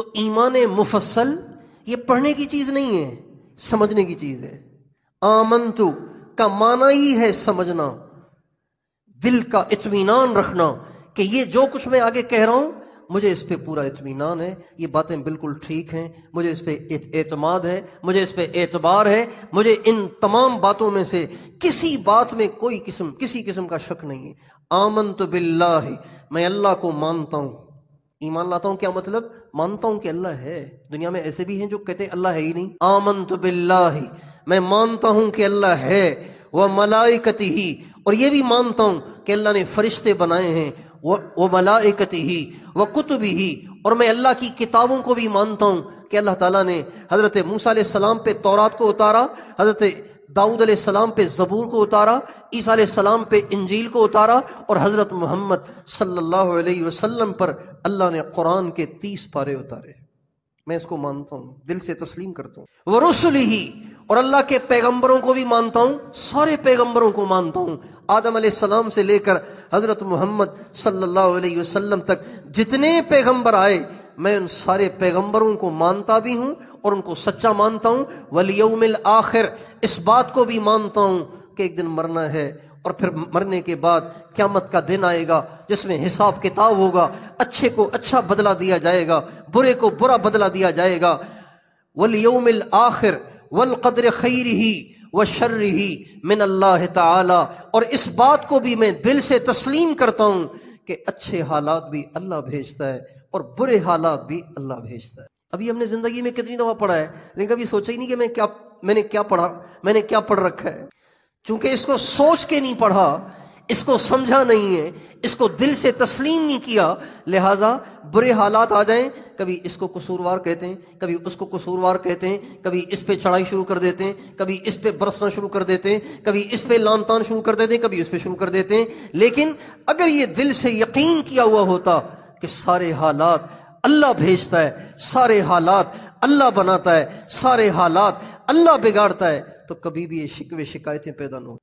तो ईमान मुफसल ये पढ़ने की चीज़ नहीं है समझने की चीज़ है आमंतु का माना ही है समझना दिल का इतमान रखना कि ये जो कुछ मैं आगे कह रहा हूं मुझे इस पर पूरा इतमान है ये बातें बिल्कुल ठीक हैं मुझे इस पर एतमाद है मुझे इस पर एतबार है मुझे इन तमाम बातों में से किसी बात में कोई किस्म किसी किस्म का शक नहीं है आमन तो बिल्ला मैं अल्लाह को मानता हूं ईमान लाता हूँ क्या मतलब मानता हूँ कि अल्लाह है दुनिया में ऐसे भी हैं जो कहते हैं अल्लाह है ही नहीं आमन तो ही मैं मानता हूँ कि अल्लाह है वह मलाइकती ही और ये भी मानता हूँ कि अल्लाह ने फरिश्ते बनाए हैं वह वह मलाइकती ही वह कुतुब ही और मैं अल्लाह की किताबों को भी मानता हूँ कि अल्लाह ताला ने हज़रत मूसा सलाम पे तौरात को उतारा हज़रत दाऊद सलाम पे ज़बूर को उतारा ईसा सलाम पे इंजील को उतारा और हज़रत मोहम्मद सल्लल्लाहु अलैहि वसल्लम पर अल्लाह ने कुरान के तीस पारे उतारे मैं इसको मानता हूँ दिल से तस्लीम करता हूँ वह रसुल ही और अल्लाह के पैगम्बरों को भी मानता हूँ सारे पैगम्बरों को मानता हूँ आदम सलाम से लेकर हज़रत मोहम्मद सल्लाह अलैहि तक जितने पैगम्बर आए मैं उन सारे पैगंबरों को मानता भी हूँ और उनको सच्चा मानता हूँ वलियमिल आखिर इस बात को भी मानता हूँ कि एक दिन मरना है और फिर मरने के बाद क्यामत का दिन आएगा जिसमें हिसाब किताब होगा अच्छे को अच्छा बदला दिया जाएगा बुरे को बुरा बदला दिया जाएगा वलियमिल आखिर वल कदर खैर ही व शर्र ही मिन अल्लाह तला और इस बात को भी मैं दिल से तस्लीम करता हूँ कि अच्छे हालात भी अल्लाह भेजता है और बुरे हालात भी अल्लाह भेजता है अभी हमने जिंदगी में कितनी दफा पढ़ा है लेकिन कभी सोचा ही नहीं कि मैं क्या मैंने क्या पढ़ा मैंने क्या पढ़ रखा है चूंकि इसको सोच के नहीं पढ़ा इसको समझा नहीं है इसको दिल से तस्लीम नहीं किया लिहाजा बुरे हालात आ जाएं कभी इसको कसूरवार कहते हैं कभी उसको कसूरवार कहते हैं कभी इस पे चढ़ाई शुरू कर देते हैं कभी इस पे बरसना शुरू कर देते हैं कभी इस पे लान तान शुरू कर देते हैं कभी इस पे शुरू कर देते हैं लेकिन अगर ये दिल से यकीन किया हुआ होता कि सारे हालात अल्लाह भेजता है सारे हालात अल्लाह बनाता है सारे हालात अल्लाह बिगाड़ता है तो कभी भी ये शिकवे शिकायतें पैदा न हो